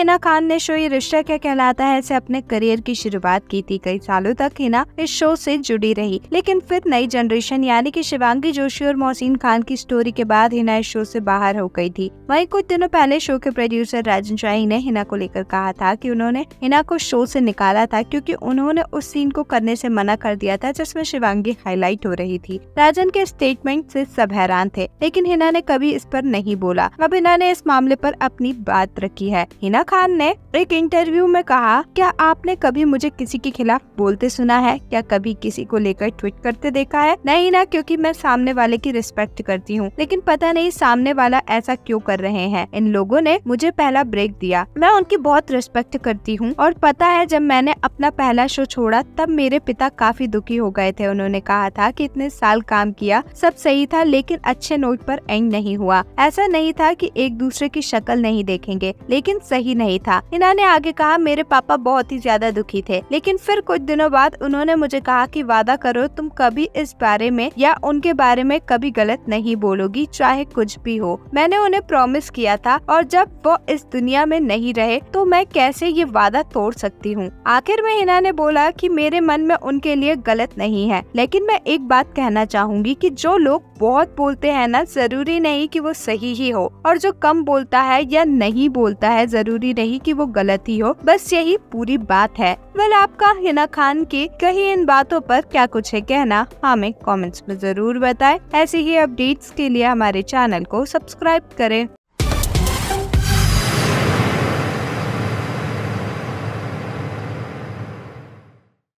हिना खान ने शो ये रिश्ता क्या कहलाता है से अपने करियर की शुरुआत की थी कई सालों तक हिना इस शो से जुड़ी रही लेकिन फिर नई जनरेशन यानी कि शिवांगी जोशी और मोहसिन खान की स्टोरी के बाद हिना इस शो से बाहर हो गई थी वही कुछ दिनों पहले शो के प्रोड्यूसर राजन शाही ने हिना को लेकर कहा था की उन्होंने हिना को शो ऐसी निकाला था क्यूँकी उन्होंने उस सीन को करने ऐसी मना कर दिया था जिसमे शिवांगी हाईलाइट हो रही थी राजन के स्टेटमेंट ऐसी सब हैरान थे लेकिन हिना ने कभी इस पर नहीं बोला अब हिना ने इस मामले आरोप अपनी बात रखी है हिना खान ने एक इंटरव्यू में कहा क्या आपने कभी मुझे किसी के खिलाफ बोलते सुना है क्या कभी किसी को लेकर ट्वीट करते देखा है नहीं ना क्योंकि मैं सामने वाले की रिस्पेक्ट करती हूँ लेकिन पता नहीं सामने वाला ऐसा क्यों कर रहे हैं इन लोगों ने मुझे पहला ब्रेक दिया मैं उनकी बहुत रिस्पेक्ट करती हूँ और पता है जब मैंने अपना पहला शो छोड़ा तब मेरे पिता काफी दुखी हो गए थे उन्होंने कहा था कि इतने साल काम किया सब सही था लेकिन अच्छे नोट पर एंड नहीं हुआ ऐसा नहीं था कि एक दूसरे की शक्ल नहीं देखेंगे लेकिन सही नहीं था इना ने आगे कहा मेरे पापा बहुत ही ज्यादा दुखी थे लेकिन फिर कुछ दिनों बाद उन्होंने मुझे कहा कि वादा करो तुम कभी इस बारे में या उनके बारे में कभी गलत नहीं बोलोगी चाहे कुछ भी हो मैंने उन्हें प्रॉमिस किया था और जब वो इस दुनिया में नहीं रहे तो मैं कैसे ये वादा तोड़ सकती हूँ आखिर में हिना ने बोला कि मेरे मन में उनके लिए गलत नहीं है लेकिन मैं एक बात कहना चाहूंगी कि जो लोग बहुत बोलते हैं ना जरूरी नहीं कि वो सही ही हो और जो कम बोलता है या नहीं बोलता है जरूरी जरूरी नहीं कि वो गलत ही हो बस यही पूरी बात है वेल आपका हिना खान की कहीं इन बातों पर क्या कुछ है कहना हमें कमेंट्स में जरूर बताएं ऐसे ही अपडेट्स के लिए हमारे चैनल को सब्सक्राइब करें